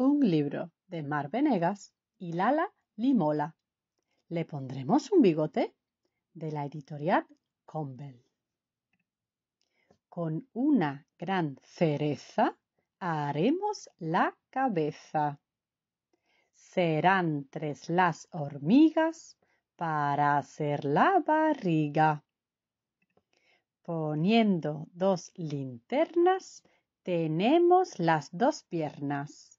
Un libro de Mar Venegas y Lala Limola. ¿Le pondremos un bigote? de la editorial Combel. Con una gran cereza haremos la cabeza. Serán tres las hormigas para hacer la barriga. Poniendo dos linternas, tenemos las dos piernas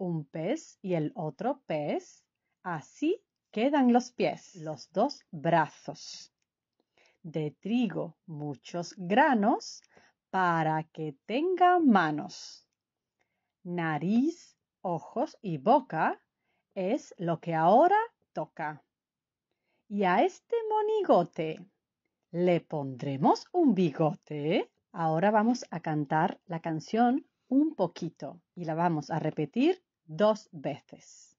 un pez y el otro pez. Así quedan los pies, los dos brazos. De trigo muchos granos para que tenga manos. Nariz, ojos y boca es lo que ahora toca. Y a este monigote le pondremos un bigote. Ahora vamos a cantar la canción un poquito y la vamos a repetir dos veces.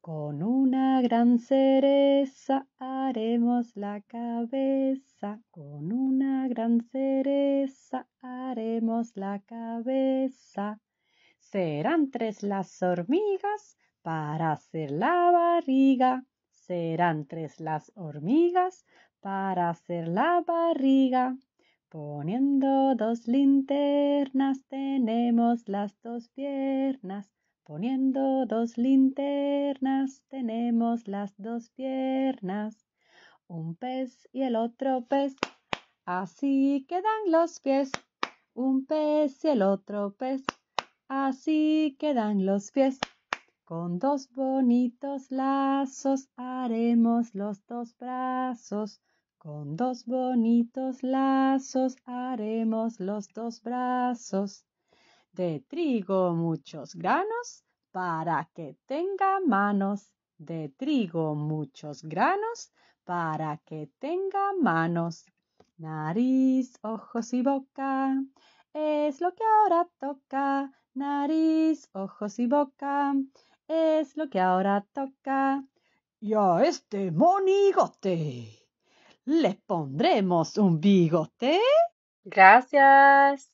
Con una gran cereza haremos la cabeza, con una gran cereza haremos la cabeza. Serán tres las hormigas para hacer la barriga, serán tres las hormigas para hacer la barriga. Poniendo dos linternas tenemos las dos piernas. Poniendo dos linternas tenemos las dos piernas. Un pez y el otro pez. Así quedan los pies. Un pez y el otro pez. Así quedan los pies. Con dos bonitos lazos haremos los dos brazos. Con dos bonitos lazos haremos los dos brazos. De trigo muchos granos para que tenga manos. De trigo muchos granos para que tenga manos. Nariz, ojos y boca. Es lo que ahora toca. Nariz, ojos y boca. Es lo que ahora toca. Y a este monigote. ¿Le pondremos un bigote. Gracias.